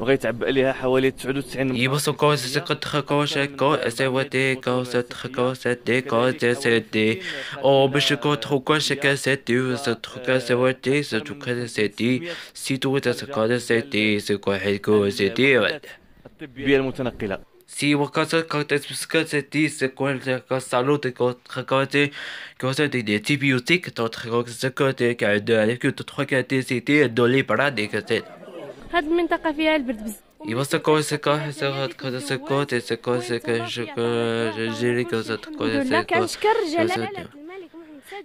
وغيتعب عليها حوالي 99 يبصوا كوز سقط كوش كوز ودي كوز كوز دي كوز سدي او باش كو تخو كاسدي وسط كاس ودي سط كاس سيتو تسقط سدي سكو حيكو سدي الطبية المتنقلة Si wakasa kata spesifikasi di sekuensi kasalut kakati kasa di di tibiotik tot kakati kada lekut tot kakati siti doli paradi kaseti. هاد المنطقه فيها البرد بزاف إما سكو سكو حساب كذا سكو تسكو سكو شكو جيري كذا سكو سكو كنشكر جلال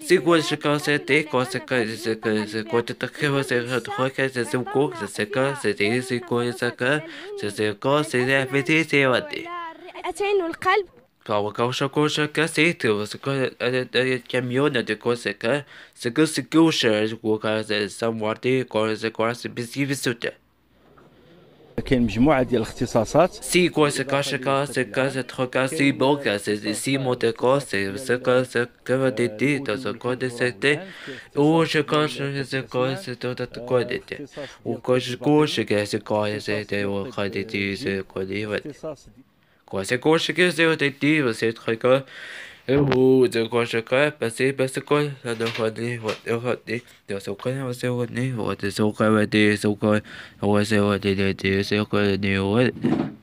سيكو شكا سيتي كو سكا سكا سكو تتكيو سكا تخوكا سيكو سكا سيتي سيكو سكا سيكو سيتي فتي سيودي الرئتين والقلب كاو كاو شكو شكا سيتي وسكو كاميون دكو سكا سكو سكو شكو كا سكو سكو سكو سكو بسوتا كاين مجموعه ديال الاختصاصات سي كوسكا شكا سكا كا سي كا سي كا سي بو سكا سكا دي دي كو دي سي تي او سي سي شكا سكا ستو كو دي تي او كو دي كو كوش كا سي سي تي او وكا دي تي سي كو دي وات كو سي سكو دي ود كوسكا شكا سيتي وسيتخوكا Eu giờ có sẽ có bác sĩ bác sĩ coi là được hoạt đi hoạt được hoạt đi được số coi hoạt sẽ hoạt đi hoạt được số coi hoạt đi số coi hoạt sẽ hoạt đi để để số coi đi hoạt